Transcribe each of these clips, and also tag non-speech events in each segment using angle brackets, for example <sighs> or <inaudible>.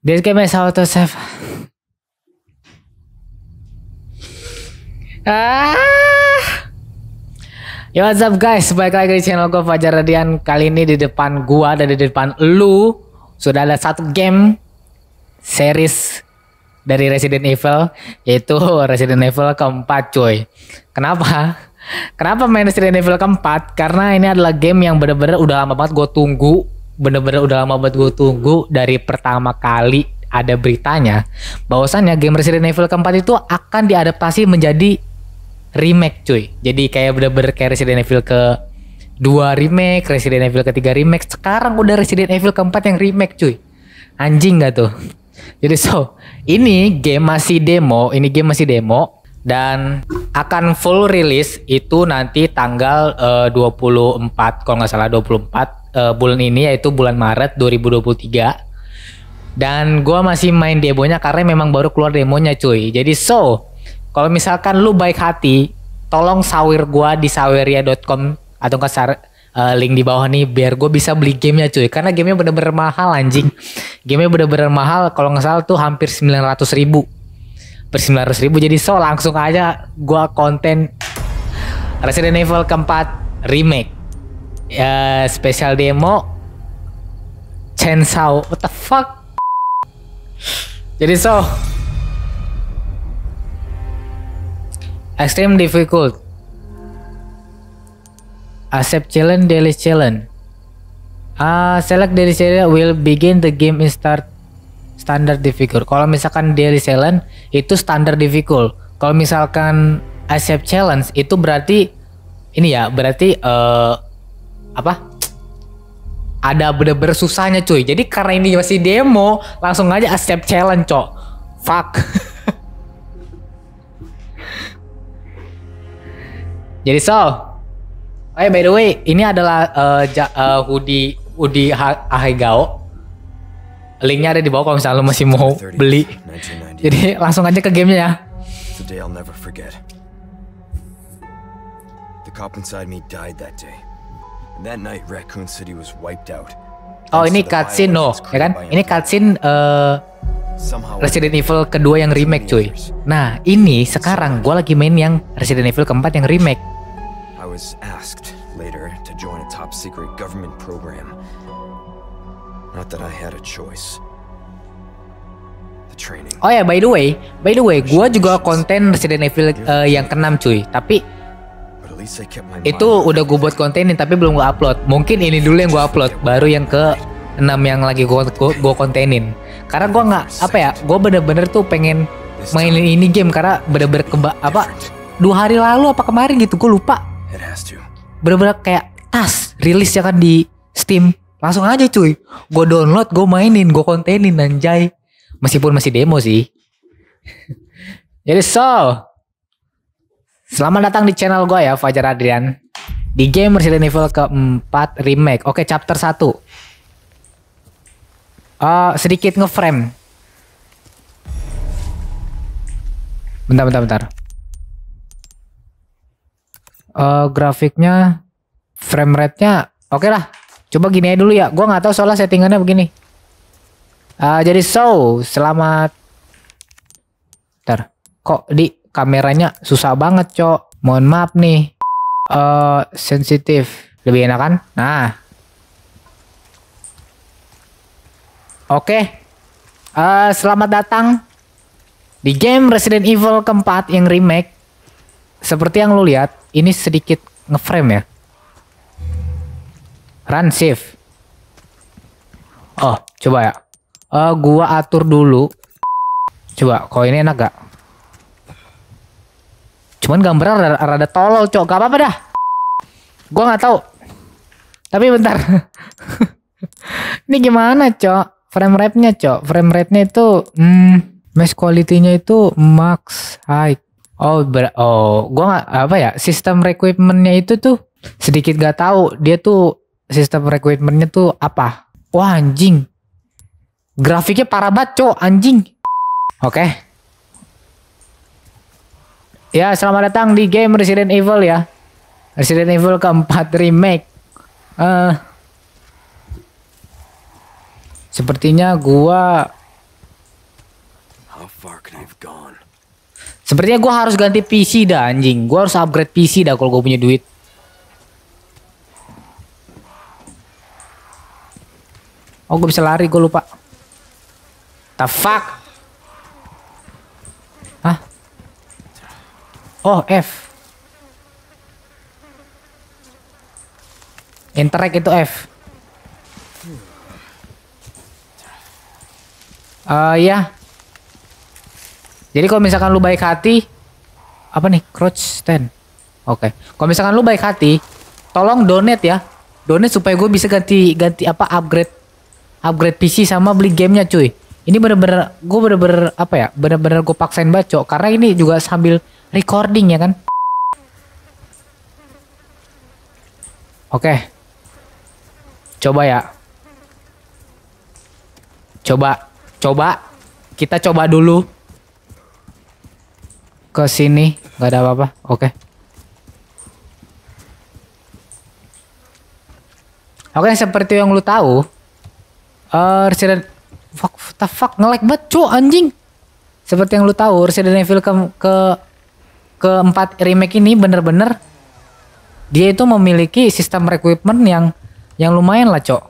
game is saya save. Save. Yo what's up guys, balik lagi di channel gue Fajar Radian Kali ini di depan gua dan di depan lu Sudah ada satu game Series dari Resident Evil Yaitu Resident Evil keempat cuy Kenapa? Kenapa main Resident Evil keempat? Karena ini adalah game yang bener-bener udah lama banget gue tunggu bener-bener udah lama banget gue tunggu dari pertama kali ada beritanya bahwasannya game Resident Evil keempat itu akan diadaptasi menjadi remake cuy jadi kayak bener-bener kayak Resident Evil ke dua remake Resident Evil ketiga remake sekarang udah Resident Evil keempat yang remake cuy anjing gak tuh jadi so ini game masih demo ini game masih demo dan akan full rilis itu nanti tanggal eh, uh, 24 kalau nggak salah 24 uh, bulan ini yaitu bulan Maret 2023. Dan gue masih main demonya karena memang baru keluar demonya cuy. Jadi so, kalau misalkan lu baik hati, tolong sawir gue di saweria.com atau ke uh, link di bawah nih biar gue bisa beli gamenya cuy karena gamenya bener-bener mahal anjing gamenya bener-bener mahal kalau nggak salah tuh hampir 900 ribu per 900 ribu jadi so langsung aja gue konten Resident Evil keempat remake ya spesial demo Chainsaw what the fuck jadi so extreme difficult accept challenge daily challenge uh, select daily challenge will begin the game in start standard difficult kalau misalkan daily challenge itu standard difficult kalau misalkan accept challenge itu berarti ini ya berarti uh, apa ada bener-bener susahnya cuy jadi karena ini masih demo langsung aja accept challenge cok fuck <laughs> jadi so oh ya by the way ini adalah uh, ja, uh, eh, hoodie hoodie Ahegao linknya ada di bawah kalau misalnya lo masih mau beli <laughs> jadi langsung aja ke gamenya ya The cop inside me died that day. That night, Raccoon City was wiped out. Oh ini cutscene no, oh, ya kan? Ini cutscene uh, Resident Evil kedua yang remake cuy. Nah ini sekarang gue lagi main yang Resident Evil keempat yang remake. I was asked later to join a top secret government program. Not that I had a choice. Oh ya, yeah, by the way, by the way, gue juga konten Resident Evil uh, yang keenam cuy. Tapi itu udah gue buat kontenin tapi belum gue upload. Mungkin ini dulu yang gue upload, baru yang ke enam yang lagi gue gue kontenin. Karena gue nggak apa ya, gue bener-bener tuh pengen mainin ini game karena bener-bener keba apa dua hari lalu apa kemarin gitu gue lupa. Bener-bener kayak tas rilis ya kan di Steam langsung aja cuy gue download gue mainin gue kontenin anjay meskipun masih demo sih <laughs> jadi so Selamat datang di channel gue ya, Fajar Adrian. Di game Resident Evil keempat remake. Oke, chapter 1. Uh, eh, sedikit ngeframe. Bentar, bentar, bentar. Uh, grafiknya, frame rate-nya oke okay lah. Coba gini aja dulu ya. Gue nggak tahu soalnya settingannya begini. Uh, jadi so, selamat. Ntar, kok di kameranya susah banget, Cok. Mohon maaf nih. uh, sensitif. Lebih enak kan? Nah. Oke. Okay. Uh, eh, selamat datang di game Resident Evil keempat yang remake. Seperti yang lu lihat, ini sedikit ngeframe ya. Run save Oh, coba ya. Uh, gua atur dulu. Coba, kok ini enak gak? Cuman gambar rada, rada tolol, cok. Gak apa-apa dah. Gua nggak tahu. Tapi bentar. <laughs> Ini gimana, cok? Frame rate-nya, cok. Frame rate-nya itu hmm, mesh quality-nya itu max high. Oh, ber oh, gua gak, apa ya? Sistem requirement-nya itu tuh sedikit gak tahu. Dia tuh sistem requirement-nya tuh apa? Wah, anjing. Grafiknya parah banget, cok, anjing. Oke. Ya, selamat datang di game Resident Evil ya. Resident Evil keempat remake. Uh, sepertinya gua Sepertinya gua harus ganti PC dah anjing. Gua harus upgrade PC dah kalau gua punya duit. Oh, gua bisa lari, gua lupa. The fuck? Oh, F. Interact itu F. Uh, iya. Jadi kalau misalkan lu baik hati, apa nih? Crouch stand. Oke. Okay. Kalau misalkan lu baik hati, tolong donate ya. Donate supaya gue bisa ganti ganti apa upgrade upgrade PC sama beli gamenya cuy. Ini bener-bener gue bener-bener apa ya? Bener-bener gue paksain baco. karena ini juga sambil recording ya kan? Oke. Coba ya. Coba, coba. Kita coba dulu. Ke sini, nggak ada apa-apa. Oke. Oke, seperti yang lu tahu, uh, Resident fuck, what the fuck nge-lag banget, cu, anjing. Seperti yang lu tahu, Resident Evil ke, ke keempat remake ini bener-bener dia itu memiliki sistem requirement yang yang lumayan lah, Cok.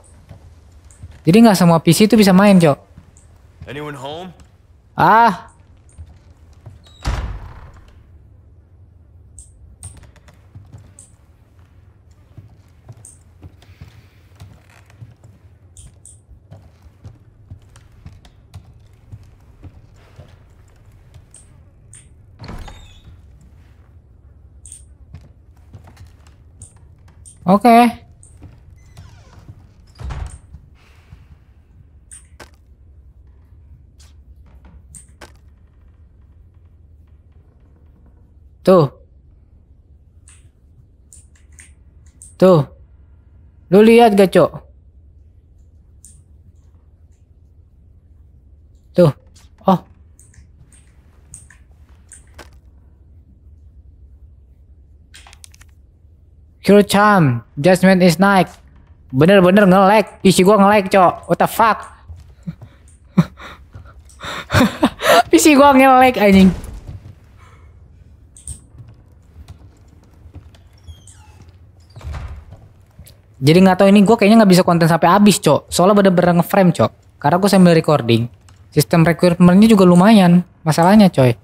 Jadi nggak semua PC itu bisa main, Cok. Ah, Oke. Okay. Tuh. Tuh. Lu lihat gak, Cok? Tuh. Oh. Hero Charm, Judgment is Night. Bener-bener nge-lag. PC gua nge-lag, Cok. What the fuck? PC <laughs> gua nge-lag anjing. Jadi nggak tahu ini gua kayaknya nggak bisa konten sampai habis, Cok. Soalnya bener-bener nge-frame, Cok. Karena gua sambil recording. Sistem requirement-nya juga lumayan masalahnya, coy.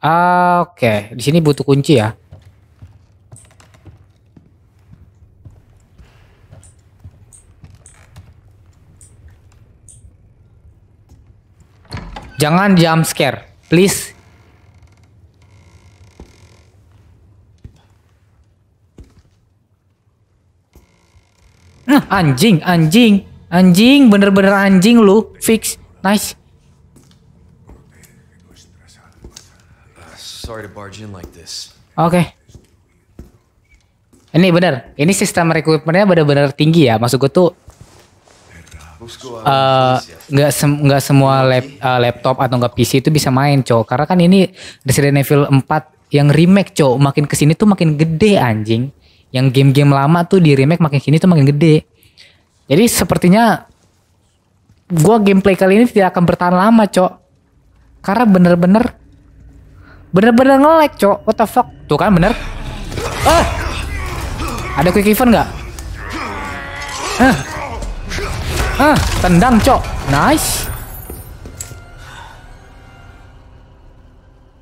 Ah, oke, okay. di sini butuh kunci ya. Jangan jump scare, please. Nah, anjing, anjing, anjing, bener-bener anjing lu, fix, nice. Sorry to barge in like this. Oke. Ini bener, ini sistem rekrutmennya bener-bener tinggi ya. Maksud gue tuh Ah, eh, nggak uh, sem nggak semua lap uh, laptop atau nggak PC itu bisa main cow karena kan ini Resident Evil 4 yang remake cow makin kesini tuh makin gede anjing yang game-game lama tuh di remake makin kesini tuh makin gede jadi sepertinya gua gameplay kali ini tidak akan bertahan lama cow karena bener-bener bener-bener ngelek cow what the fuck tuh kan bener ah ada quick event nggak Hah, tendang, cok. Nice.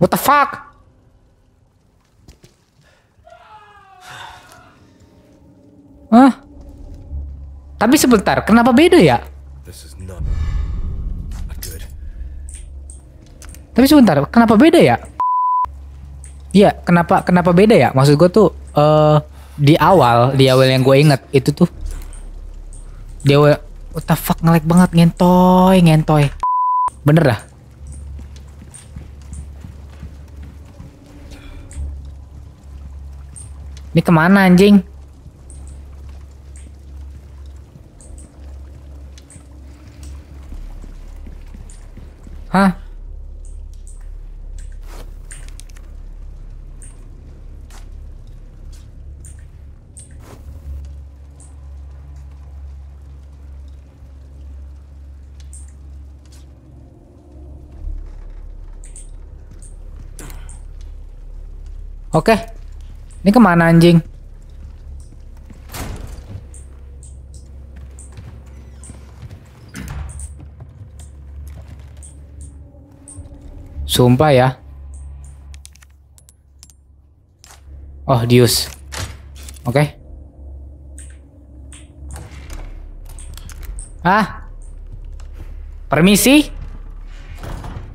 What the fuck? Hah? Tapi sebentar, kenapa beda ya? Tapi sebentar, kenapa beda ya? Iya, kenapa kenapa beda ya? Maksud gue tuh uh, di awal, di awal yang gue inget itu tuh dia What the fuck ngelag banget ngentoy ngentoy. Bener dah. Ini kemana anjing? Oke. Ini kemana anjing? Sumpah ya. Oh, Dius. Oke. Okay. Ah. Permisi?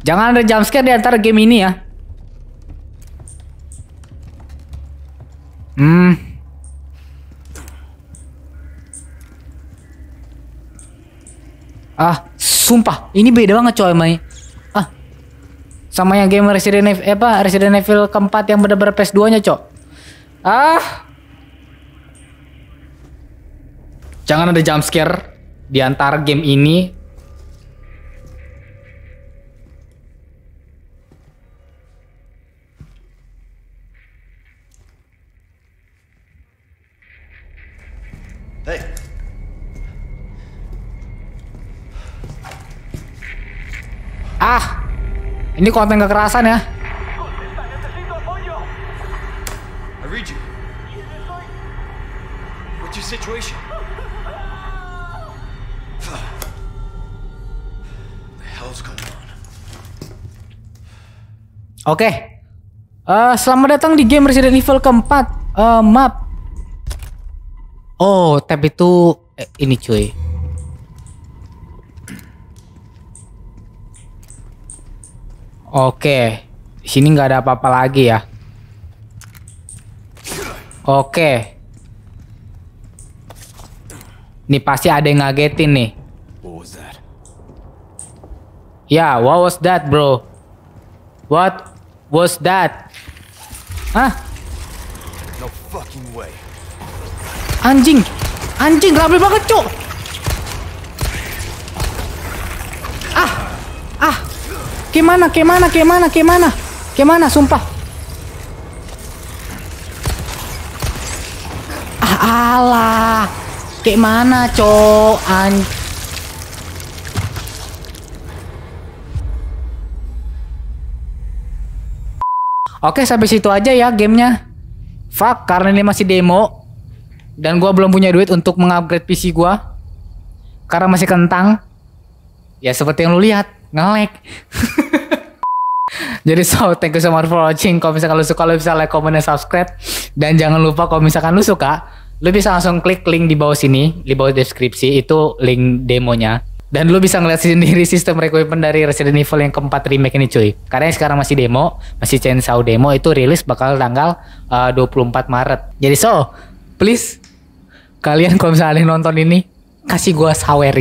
Jangan ada jumpscare di antara game ini ya. Hmm. Ah, sumpah, ini beda banget coy main. Ah. Sama yang game Resident Evil eh, apa Resident Evil keempat yang bener-bener PS2-nya, cok. Ah. Jangan ada jump scare di antara game ini Ini konten kekerasan ya. <sighs> Oke. Okay. Uh, eh, selamat datang di game Resident Evil keempat. Uh, map. Oh, tab itu eh, ini cuy. Oke, di sini nggak ada apa-apa lagi ya. Oke. Ini pasti ada yang ngagetin nih. Ya, yeah, what was that, bro? What was that? Hah? No fucking way. Anjing. Anjing, rame banget, Cok. Kemana? Kemana? Kemana? Kemana? Kemana? Sumpah. Ah, alah. Gimana, cok? An Oke, sampai situ aja ya gamenya. Fuck, karena ini masih demo. Dan gua belum punya duit untuk mengupgrade PC gua Karena masih kentang. Ya seperti yang lu lihat ngelek <laughs> Jadi so thank you so much for watching. Kalau misalkan lu suka lu bisa like, comment, dan subscribe. Dan jangan lupa kalau misalkan lu suka, lu bisa langsung klik link di bawah sini, di bawah deskripsi itu link demonya. Dan lu bisa ngeliat <laughs> sendiri sistem requirement dari Resident Evil yang keempat remake ini cuy. Karena sekarang masih demo, masih Chainsaw demo itu rilis bakal tanggal eh, uh, 24 Maret. Jadi so, please kalian kalau misalnya nonton ini kasih gue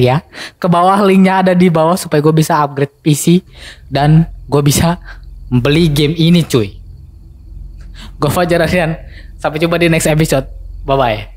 ya Ke bawah linknya ada di bawah supaya gue bisa upgrade PC dan gue bisa beli game ini cuy. Gue Fajar Aryan. Sampai jumpa di next episode. Bye bye.